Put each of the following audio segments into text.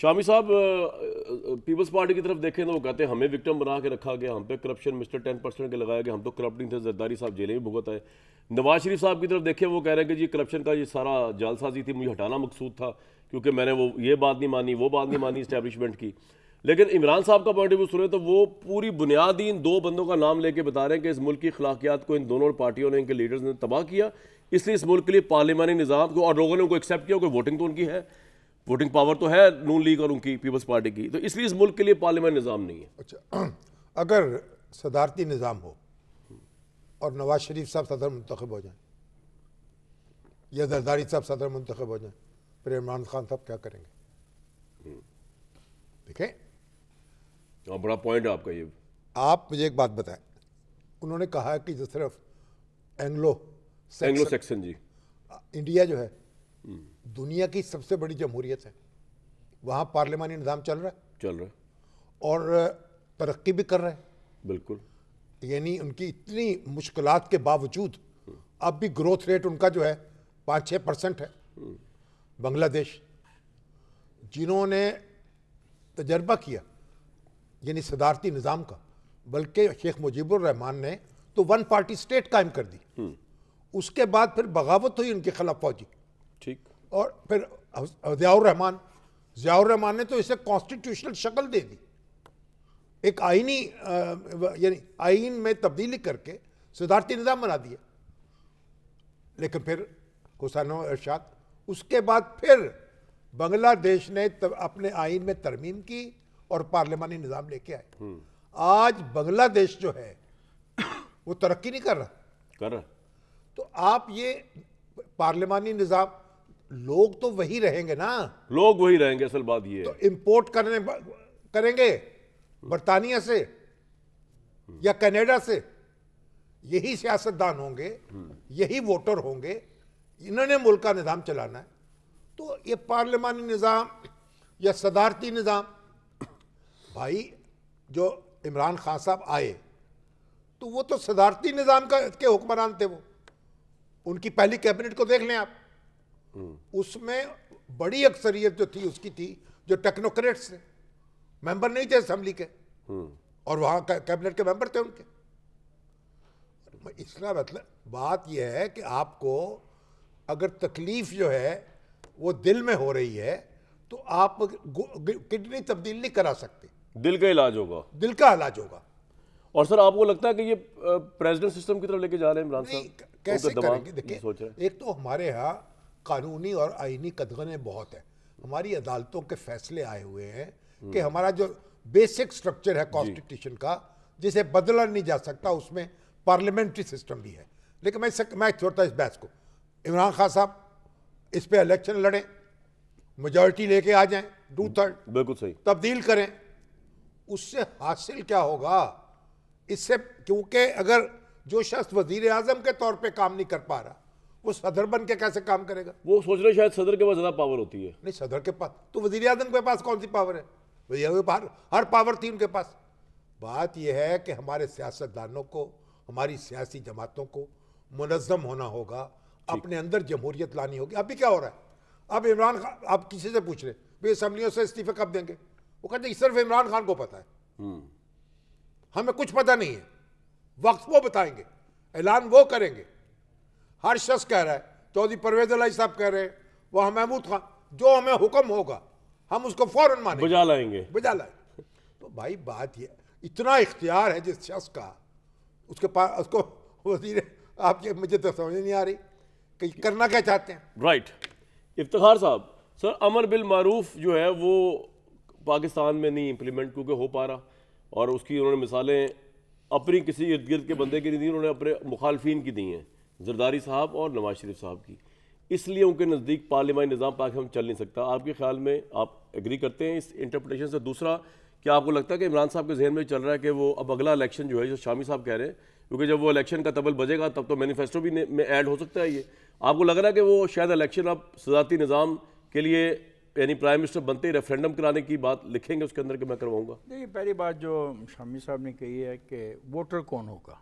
शामी साहब peoples party की तरफ देखें तो वो कहते हैं हमें विक्टिम बना के रखा गया हम पे करप्शन मिस्टर टेन परसेंट के लगाया गया हम तो करप्ट नहीं थे जरदारी साहब जेलें भी भुगत आए नवाज शरीफ साहब की तरफ देखें वो कह रहे हैं कि जी करप्शन का ये सारा जालसाजी थी मुझे हटाना मकसूद था क्योंकि मैंने वो ये बात नहीं मानी वो बात नहीं मानी इस्टेब्लिशमेंट की लेकिन इमरान साहब का पॉइंट ऑफ व्यू सुने तो वो पूरी बुनियादी इन दो बंदों का नाम लेके बता रहे हैं कि इस मुल्क की अखलाकियात को इन दोनों पार्टियों ने इनके लीडर्स ने तबाह किया इसलिए इस मुल्क के लिए पार्लियामानी निज़ाम को और लोगों ने उनको एक्सेप्ट किया क्योंकि वोटिंग तो उनकी है वोटिंग पावर तो है नून लीग और उनकी पीपल्स पार्टी की तो इसलिए इस मुल्क के लिए पार्लियामेंट निज़ाम नहीं है अच्छा अगर सदारती निज़ाम हो और नवाज शरीफ साहब सदर मंतखब हो जाए या जरदारी साहब सदर मंतखब हो जाए फिर इमरान खान साहब क्या करेंगे हम्म। देखें हाँ, बड़ा पॉइंट है आपका ये आप मुझे एक बात बताएं उन्होंने कहा कि जो सिर्फ एंग्लो एंग्लो सेक्शन जी इंडिया जो है हम्म। दुनिया की सबसे बड़ी जमहूरियत है वहाँ पार्लियामानी निज़ाम चल रहा है चल रहा है और तरक्की भी कर रहे हैं बिल्कुल यानी उनकी इतनी मुश्किल के बावजूद अब भी ग्रोथ रेट उनका जो है पाँच छः परसेंट है बांग्लादेश जिन्होंने तजर्बा किया यानी सदारती निज़ाम का बल्कि शेख मुजीबुर रहमान ने तो वन पार्टी स्टेट कायम कर दी हम्म। उसके बाद फिर बगावत हुई उनके खिलाफ फौजी ठीक और फिर जियाउर रहमान जियाउर रहमान ने तो इसे कॉन्स्टिट्यूशनल शक्ल दे दी एक आईनी यानी आईन में तब्दीली करके सिद्धार्थी निज़ाम बना दिया लेकिन फिर हुसैन अरशाद उसके बाद फिर बांग्लादेश ने तब अपने आइन में तरमीम की और पार्लियामानी निज़ाम लेके आए हम्म। आज बांग्लादेश जो है वो तरक्की नहीं कर रहा कर रहा तो आप ये पार्लियामानी निज़ाम लोग तो वही रहेंगे ना लोग वही रहेंगे असल बात ये तो इंपोर्ट करने करेंगे बर्तानिया से या कनाडा से यही सियासतदान होंगे यही वोटर होंगे इन्होंने मुल्क का निज़ाम चलाना है तो ये पार्लियामानी निज़ाम या सदारती निज़ाम भाई जो इमरान खान साहब आए तो वो तो सदारती निज़ाम का के हुक्मरान थे वो उनकी पहली कैबिनेट को देख लें आप उसमें बड़ी अक्सरियत जो थी उसकी थी जो टेक्नोक्रेट्स थे मेंबर नहीं थे असेंबली के और वहां कैबिनेट के मेंबर थे उनके इसका मतलब बात यह है कि आपको अगर तकलीफ जो है वो दिल में हो रही है तो आप किडनी तब्दील नहीं करा सकते दिल का इलाज होगा दिल का इलाज होगा और सर आपको लगता है कि ये प्रेसिडेंट सिस्टम की तरफ लेके जा रहे हैं इमरान साहब कैसे करेंगे देखिए एक तो हमारे यहाँ कानूनी और आइनी कदगने बहुत हैं हमारी अदालतों के फैसले आए हुए हैं कि हम्म। हमारा जो बेसिक स्ट्रक्चर है कॉन्स्टिट्यूशन का जिसे बदला नहीं जा सकता उसमें पार्लियामेंट्री सिस्टम भी है लेकिन मैं सक, मैं छोड़ता इस बहस को इमरान खान साहब इस पर इलेक्शन लड़ें मेजोरिटी लेके आ जाएं टू थर्ड बिल्कुल सही तब्दील करें उससे हासिल क्या होगा इससे क्योंकि अगर जो शख्स वजीर आजम के तौर पे काम नहीं कर पा रहा वो सदर बन के कैसे काम करेगा वो सोच रहे शायद सदर के पास ज़्यादा पावर होती है नहीं सदर के पास तो वजीर आजम के पास कौन सी पावर है वजी पावर हर पावर थी उनके पास बात यह है कि हमारे सियासतदानों को हमारी सियासी जमातों को मुनज़म होना होगा अपने अंदर जमहूरियत लानी होगी अभी क्या हो रहा है अब इमरान खान आप किसी से पूछ रहे भाई असम्बलियों से इस्तीफे कब देंगे वो कहते हैं सिर्फ इमरान खान को पता है हम्म। हमें कुछ पता नहीं है वक्त वो बताएंगे ऐलान वो करेंगे हर शख्स कह रहा है चौधरी परवेज अलाई साहब कह रहे हैं वह महमूद खान जो हमें हुक्म होगा हम उसको फौरन माने बुझा लाएंगे बुझा लाएंगे तो भाई बात ये इतना इख्तियार है जिस शख्स का उसके पास उसको वजीर आपके मुझे तो समझ नहीं आ रही कि करना क्या चाहते हैं राइट इफ्तार साहब सर अमर बिल मारूफ जो है वो पाकिस्तान में नहीं इम्प्लीमेंट क्योंकि हो पा रहा और उसकी उन्होंने मिसालें अपनी किसी इर्द गिर्द के बंदे की नहीं दी उन्होंने अपने मुखालफी की दी हैं जरदारी साहब और नवाज शरीफ साहब की इसलिए उनके नज़दीक पार्लियामानी निज़ाम पाकिस्तान चल नहीं सकता आपके ख्याल में आप एग्री करते हैं इस इंटरप्रटेशन से दूसरा क्या आपको लगता है कि इमरान साहब के जहन में चल रहा है कि वो अब अगला इलेक्शन जो है जो शामी साहब कह रहे हैं क्योंकि जब वो इलेक्शन का तबल बजेगा तब तो मैनिफेस्टो भी में ऐड हो सकता है ये आपको लग रहा है कि वो शायद इलेक्शन अब सजाती निज़ाम के लिए यानी प्राइम मिनिस्टर बनते ही रेफरेंडम कराने की बात लिखेंगे उसके अंदर कि मैं करवाऊंगा देखिए पहली बात जो शामी साहब ने कही है कि वोटर कौन होगा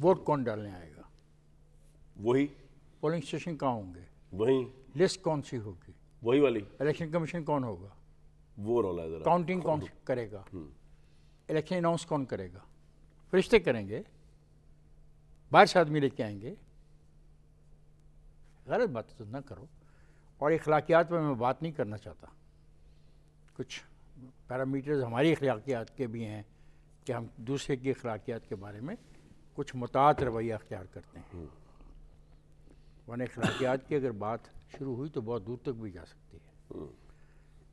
वोट कौन डालने आएगा वही पोलिंग स्टेशन कहाँ होंगे वही लिस्ट कौन सी होगी वही वाली इलेक्शन कमीशन कौन होगा वो रोला है काउंटिंग कौन करेगा हम्म। इलेक्शन अनाउंस कौन करेगा फरिश्ते करेंगे बाहर से आदमी लेके आएंगे गलत बात तो ना करो और अखलाकियात पर मैं बात नहीं करना चाहता कुछ पैरामीटर्स हमारी अखलाकियात के भी हैं कि हम दूसरे की अखलाकियात के बारे में कुछ मुतात रवैया अख्तियार करते हैं हम्म। वन अखलाकियात की अगर बात शुरू हुई तो बहुत दूर तक भी जा सकती है हम्म।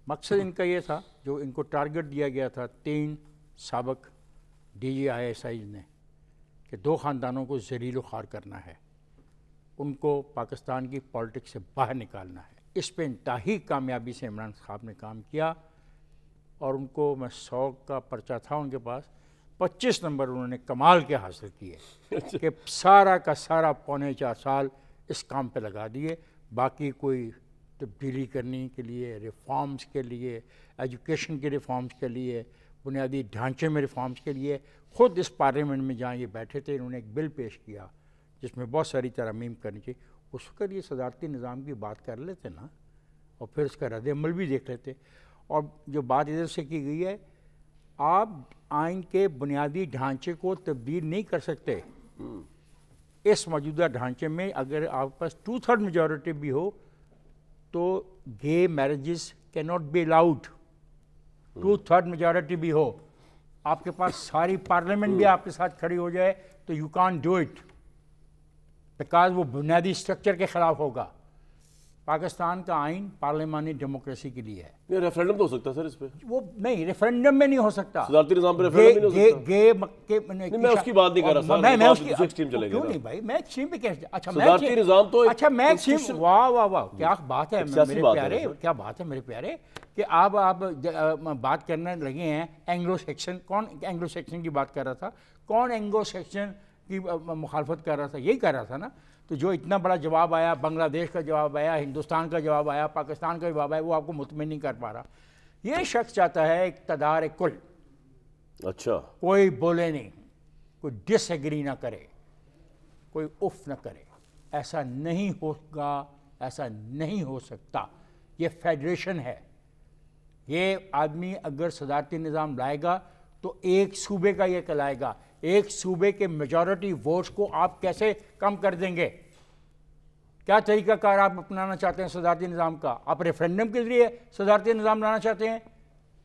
मकसद इनका यह था जो इनको टारगेट दिया गया था तीन सबक D G I S I ने कि दो ख़ानदानों को जहरीलो खार करना है उनको पाकिस्तान की पॉलिटिक्स से बाहर निकालना है इस पर इंतहा कामयाबी से इमरान साहब ने काम किया और उनको मैं सौ का पर्चा था उनके पास 25 नंबर उन्होंने कमाल के हासिल किए अच्छा। कि सारा का सारा पौने चार साल इस काम पे लगा दिए बाकी कोई तब्दीली करने के लिए रिफॉर्म्स के लिए एजुकेशन के रिफॉर्म्स के लिए बुनियादी ढांचे में रिफॉर्म्स के लिए ख़ुद इस पार्लियामेंट में जहाँ ये बैठे थे इन्होंने एक बिल पेश किया जिसमें बहुत सारी तरमीम करनी चाहिए उस पर ये सदारती निज़ाम की बात कर लेते ना और फिर उसका रद्द अमल भी देख लेते और जो बात इधर से की गई है आप आइन के बुनियादी ढांचे को तब्दील नहीं कर सकते इस मौजूदा ढांचे में अगर आपके पास टू थर्ड मेजोरिटी भी हो तो gay marriages can not be allowed two third majority भी हो आपके पास सारी पार्लियामेंट भी आपके साथ खड़ी हो जाए तो you can't do it because वो बुनियादी स्ट्रक्चर के खिलाफ होगा पाकिस्तान का आइन पार्लियामानी डेमोक्रेसी के लिए है रेफरेंडम तो हो सकता है सर इस पे वो नहीं रेफरेंडम में नहीं हो सकता निजाम पे रेफरेंडम नहीं नहीं, क्या बात है मेरे प्यारे की बात आप आप बात करने लगे हैं एंग्लो सेक्शन कौन एंग्लो सेक्शन की बात कर रहा था कौन एंग्लो सेक्शन की मुखालफत कर रहा था यही कर रहा था ना तो जो इतना बड़ा जवाब आया बांग्लादेश का जवाब आया हिंदुस्तान का जवाब आया पाकिस्तान का जवाब आया वो आपको मुतमिन नहीं कर पा रहा ये शख्स चाहता है इकतदार कुल अच्छा कोई बोले नहीं कोई डिसग्री ना करे कोई उफ ना करे ऐसा नहीं होगा ऐसा नहीं हो सकता ये फेडरेशन है ये आदमी अगर सदारती निज़ाम लाएगा तो एक सूबे का ये कहलाएगा एक सूबे के मेजॉरिटी वोट्स को आप कैसे कम कर देंगे क्या तरीकाकार आप अपनाना चाहते हैं सदारती निज़ाम का आप रेफरेंडम के ज़रिए सदारती निज़ाम लाना चाहते हैं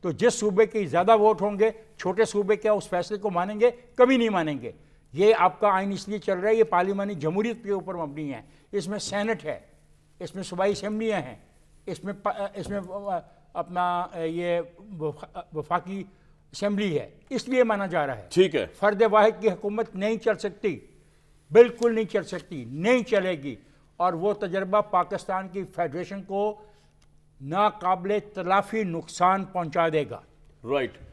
तो जिस सूबे के ज़्यादा वोट होंगे छोटे सूबे क्या उस फैसले को मानेंगे कभी नहीं मानेंगे ये आपका आइन इसलिए चल रहा है ये पार्लिमानी जमहूरीत के ऊपर मबनी है इसमें सैनट है इसमें सूबाई असम्बलियाँ हैं इसमें इसमें अपना ये वफाकी असेंबली है इसलिए माना जा रहा है ठीक है फर्द वाहिद की हुकूमत नहीं चल सकती बिल्कुल नहीं चल सकती नहीं चलेगी और वो तजर्बा पाकिस्तान की फेडरेशन को नाकाबले तलाफी नुकसान पहुंचा देगा राइट right.